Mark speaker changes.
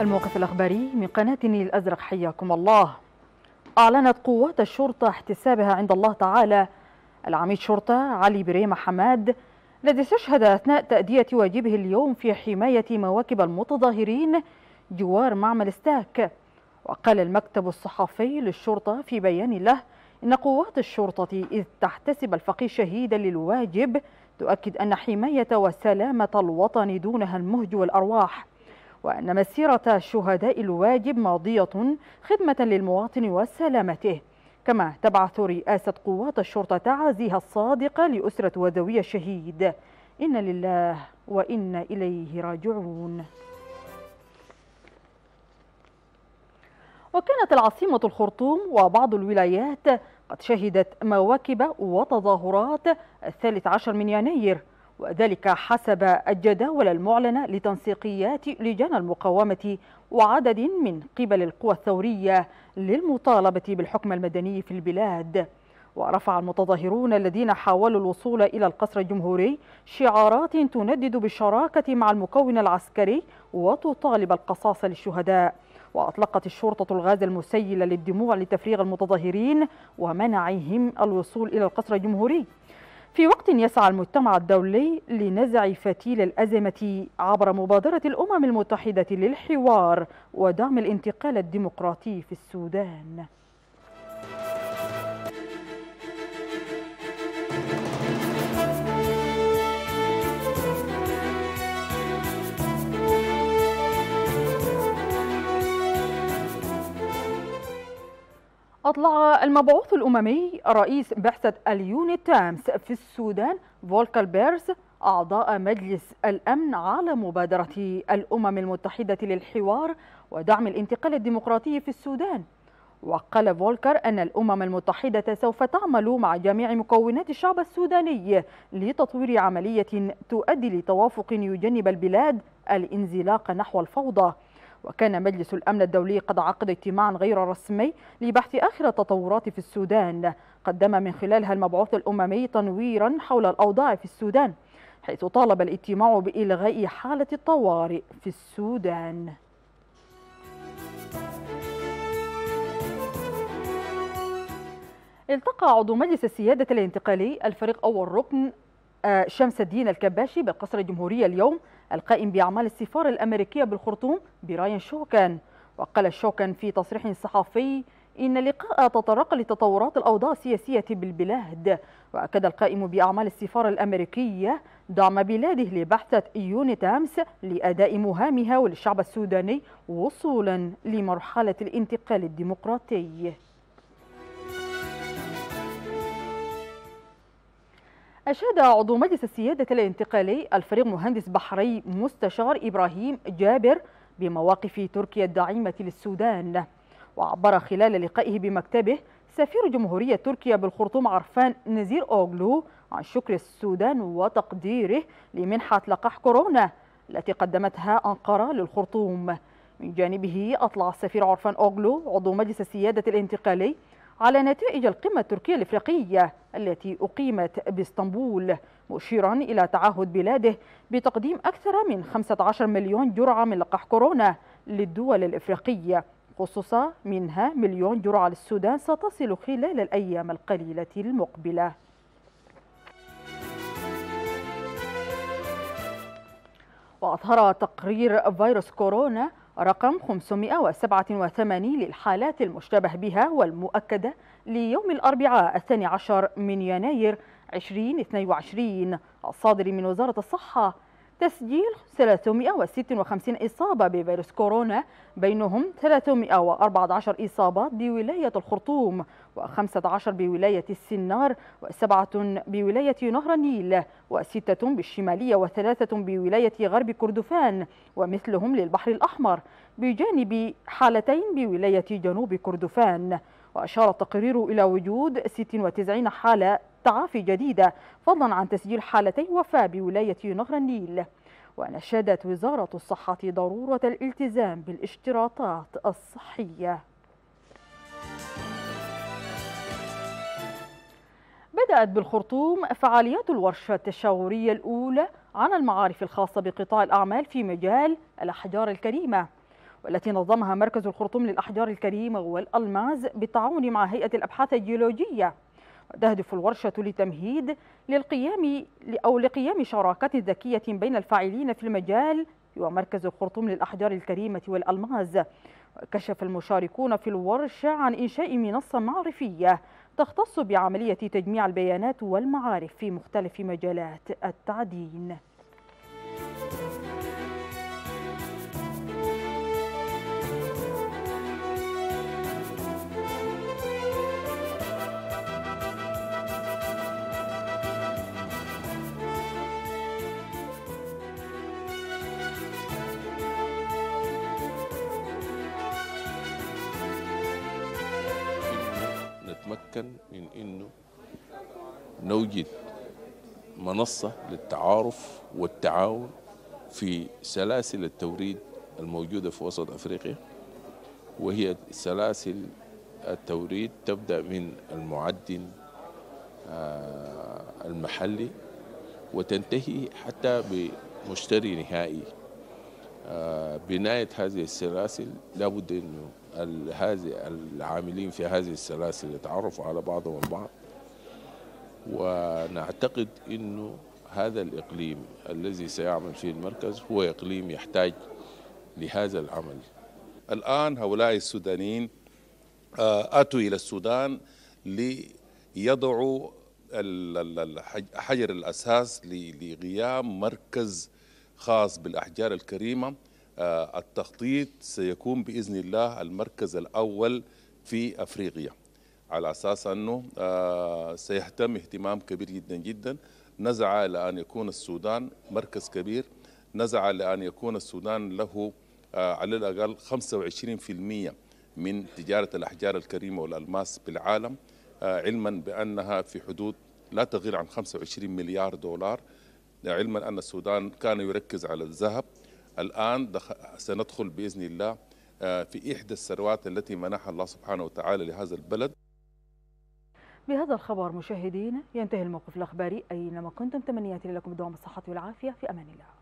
Speaker 1: الموقف الأخباري من قناة النيل الأزرق حياكم الله أعلنت قوات الشرطة احتسابها عند الله تعالى العميد شرطة علي بريمة حماد الذي استشهد أثناء تأدية واجبه اليوم في حماية مواكب المتظاهرين جوار معمل ستاك وقال المكتب الصحفي للشرطة في بيان له إن قوات الشرطة إذ تحتسب الفقيه شهيدا للواجب تؤكد أن حماية وسلامة الوطن دونها المهج والأرواح وأن مسيرة الشهداء الواجب ماضية خدمة للمواطن وسلامته كما تبعث رئاسة قوات الشرطة تعازيها الصادقة لأسرة وذوي الشهيد إن لله وإنا إليه راجعون وكانت العاصمة الخرطوم وبعض الولايات قد شهدت مواكب وتظاهرات الثالث عشر من يناير وذلك حسب الجداول المعلنة لتنسيقيات لجان المقاومة وعدد من قبل القوى الثورية للمطالبة بالحكم المدني في البلاد ورفع المتظاهرون الذين حاولوا الوصول إلى القصر الجمهوري شعارات تندد بالشراكة مع المكون العسكري وتطالب القصاص للشهداء وأطلقت الشرطة الغاز المسيل للدموع لتفريغ المتظاهرين ومنعهم الوصول إلى القصر الجمهوري في وقت يسعى المجتمع الدولي لنزع فتيل الأزمة عبر مبادرة الأمم المتحدة للحوار ودعم الانتقال الديمقراطي في السودان أطلع المبعوث الأممي رئيس بعثة اليونيت تامس في السودان فولكر بيرز أعضاء مجلس الأمن على مبادرة الأمم المتحدة للحوار ودعم الانتقال الديمقراطي في السودان وقال فولكر أن الأمم المتحدة سوف تعمل مع جميع مكونات الشعب السوداني لتطوير عملية تؤدي لتوافق يجنب البلاد الانزلاق نحو الفوضى وكان مجلس الأمن الدولي قد عقد اجتماعا غير رسمي لبحث آخر التطورات في السودان قدم من خلالها المبعوث الأممي تنويرا حول الأوضاع في السودان حيث طالب الاجتماع بإلغاء حالة الطوارئ في السودان التقى عضو مجلس السيادة الانتقالي الفريق أول ركن شمس الدين الكباشي بقصر الجمهورية اليوم القائم بأعمال السفارة الأمريكية بالخرطوم براين شوكان وقال شوكان في تصريح صحفي إن اللقاء تطرق لتطورات الأوضاع السياسية بالبلاد وأكد القائم بأعمال السفارة الأمريكية دعم بلاده لبعثة يونت أمس لأداء مهامها وللشعب السوداني وصولا لمرحلة الانتقال الديمقراطي أشاد عضو مجلس السيادة الانتقالي الفريق مهندس بحري مستشار إبراهيم جابر بمواقف تركيا الداعمة للسودان وعبر خلال لقائه بمكتبه سفير جمهورية تركيا بالخرطوم عرفان نزير أوغلو عن شكر السودان وتقديره لمنحة لقاح كورونا التي قدمتها أنقرة للخرطوم من جانبه أطلع السفير عرفان أوغلو عضو مجلس السيادة الانتقالي على نتائج القمة التركية الإفريقية التي أقيمت باسطنبول مشيرا إلى تعهد بلاده بتقديم أكثر من 15 مليون جرعة من لقاح كورونا للدول الإفريقية خصوصا منها مليون جرعة للسودان ستصل خلال الأيام القليلة المقبلة وأظهر تقرير فيروس كورونا رقم 587 للحالات المشتبه بها والمؤكدة ليوم الأربعاء الثاني عشر من يناير 2022 الصادر من وزارة الصحة تسجيل 356 إصابة بفيروس كورونا بينهم 314 إصابة بولاية الخرطوم و15 بولاية السنار و7 بولاية نهر النيل و6 بالشمالية و3 بولاية غرب كردفان ومثلهم للبحر الأحمر بجانب حالتين بولاية جنوب كردفان وأشار التقرير إلى وجود 96 حالة تعافي جديدة فضلا عن تسجيل حالتي وفاة بولاية نهر النيل ونشدت وزارة الصحة ضرورة الالتزام بالاشتراطات الصحية بدأت بالخرطوم فعاليات الورشة التشاورية الأولى عن المعارف الخاصة بقطاع الأعمال في مجال الأحجار الكريمة والتي نظمها مركز الخرطوم للأحجار الكريمة والألماس بالتعاون مع هيئة الأبحاث الجيولوجية تهدف الورشة لتمهيد للقيام أو لقيام شراكات ذكية بين الفاعلين في المجال ومركز الخرطوم للأحجار الكريمة والألماز كشف المشاركون في الورشة عن إنشاء منصة معرفية تختص بعملية تجميع البيانات والمعارف في مختلف مجالات التعدين
Speaker 2: نتمكن من انه نوجد منصة للتعارف والتعاون في سلاسل التوريد الموجودة في وسط أفريقيا وهي سلاسل التوريد تبدأ من المعدن آه، المحلي وتنتهي حتى بمشتري نهائي آه، بنايه هذه السلاسل لابد انه هذه العاملين في هذه السلاسل يتعرفوا على بعضهم البعض ونعتقد انه هذا الاقليم الذي سيعمل فيه المركز هو اقليم يحتاج لهذا العمل. الان هؤلاء السودانيين آه، اتوا الى السودان ليضعوا حجر الاساس لقيام مركز خاص بالأحجار الكريمة آه، التخطيط سيكون بإذن الله المركز الأول في أفريقيا على أساس أنه آه، سيهتم اهتمام كبير جدا جدا نزع لأن يكون السودان مركز كبير نزع لأن يكون السودان له آه، على الأقل 25% من تجارة الأحجار الكريمة والألماس بالعالم علما بأنها في حدود لا تغير عن 25 مليار دولار علما أن السودان كان يركز على الذهب الآن سندخل بإذن الله آه، في إحدى الثروات التي منحها الله سبحانه وتعالى لهذا البلد
Speaker 1: بهذا الخبر مشاهدينا ينتهي الموقف الأخباري أينما كنتم تمنياتي لكم دوام الصحة والعافية في أمان الله